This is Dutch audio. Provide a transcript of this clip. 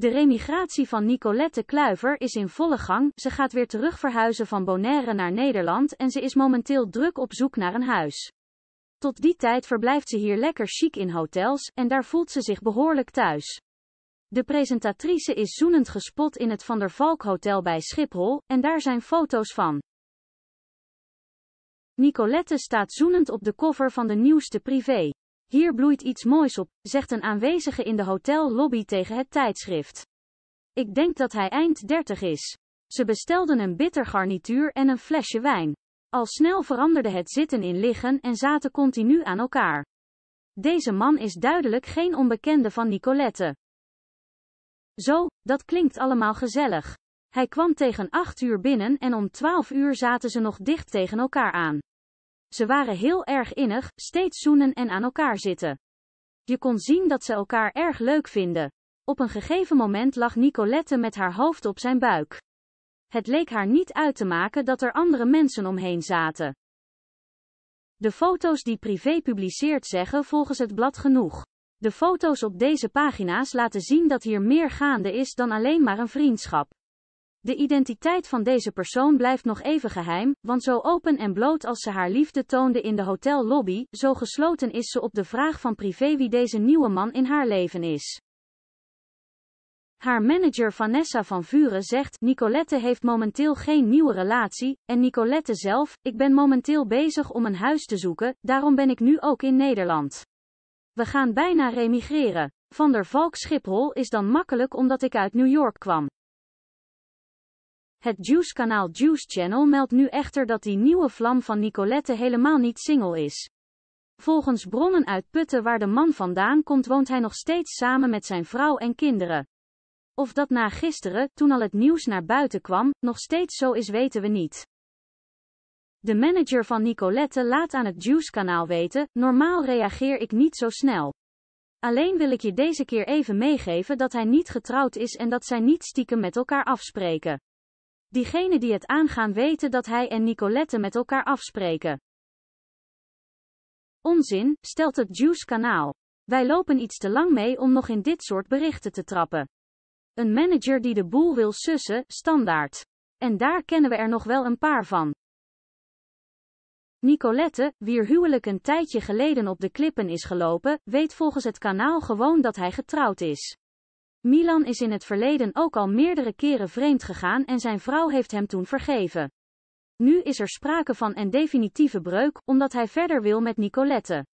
De remigratie van Nicolette Kluiver is in volle gang. Ze gaat weer terug verhuizen van Bonaire naar Nederland en ze is momenteel druk op zoek naar een huis. Tot die tijd verblijft ze hier lekker chic in hotels en daar voelt ze zich behoorlijk thuis. De presentatrice is zoenend gespot in het Van der Valk Hotel bij Schiphol en daar zijn foto's van. Nicolette staat zoenend op de cover van de nieuwste privé. Hier bloeit iets moois op, zegt een aanwezige in de hotellobby tegen het tijdschrift. Ik denk dat hij eind 30 is. Ze bestelden een bitter garnituur en een flesje wijn. Al snel veranderde het zitten in liggen en zaten continu aan elkaar. Deze man is duidelijk geen onbekende van Nicolette. Zo, dat klinkt allemaal gezellig. Hij kwam tegen 8 uur binnen en om 12 uur zaten ze nog dicht tegen elkaar aan. Ze waren heel erg innig, steeds zoenen en aan elkaar zitten. Je kon zien dat ze elkaar erg leuk vinden. Op een gegeven moment lag Nicolette met haar hoofd op zijn buik. Het leek haar niet uit te maken dat er andere mensen omheen zaten. De foto's die privé publiceert zeggen volgens het blad genoeg. De foto's op deze pagina's laten zien dat hier meer gaande is dan alleen maar een vriendschap. De identiteit van deze persoon blijft nog even geheim, want zo open en bloot als ze haar liefde toonde in de hotellobby, zo gesloten is ze op de vraag van privé wie deze nieuwe man in haar leven is. Haar manager Vanessa van Vuren zegt, Nicolette heeft momenteel geen nieuwe relatie, en Nicolette zelf, ik ben momenteel bezig om een huis te zoeken, daarom ben ik nu ook in Nederland. We gaan bijna remigreren. Van der Valk Schiphol is dan makkelijk omdat ik uit New York kwam. Het Juice-kanaal Juice Channel meldt nu echter dat die nieuwe vlam van Nicolette helemaal niet single is. Volgens bronnen uit Putten waar de man vandaan komt woont hij nog steeds samen met zijn vrouw en kinderen. Of dat na gisteren, toen al het nieuws naar buiten kwam, nog steeds zo is weten we niet. De manager van Nicolette laat aan het Juice-kanaal weten, normaal reageer ik niet zo snel. Alleen wil ik je deze keer even meegeven dat hij niet getrouwd is en dat zij niet stiekem met elkaar afspreken. Diegenen die het aangaan weten dat hij en Nicolette met elkaar afspreken. Onzin, stelt het Juice-kanaal. Wij lopen iets te lang mee om nog in dit soort berichten te trappen. Een manager die de boel wil sussen, standaard. En daar kennen we er nog wel een paar van. Nicolette, wier huwelijk een tijdje geleden op de klippen is gelopen, weet volgens het kanaal gewoon dat hij getrouwd is. Milan is in het verleden ook al meerdere keren vreemd gegaan en zijn vrouw heeft hem toen vergeven. Nu is er sprake van een definitieve breuk, omdat hij verder wil met Nicolette.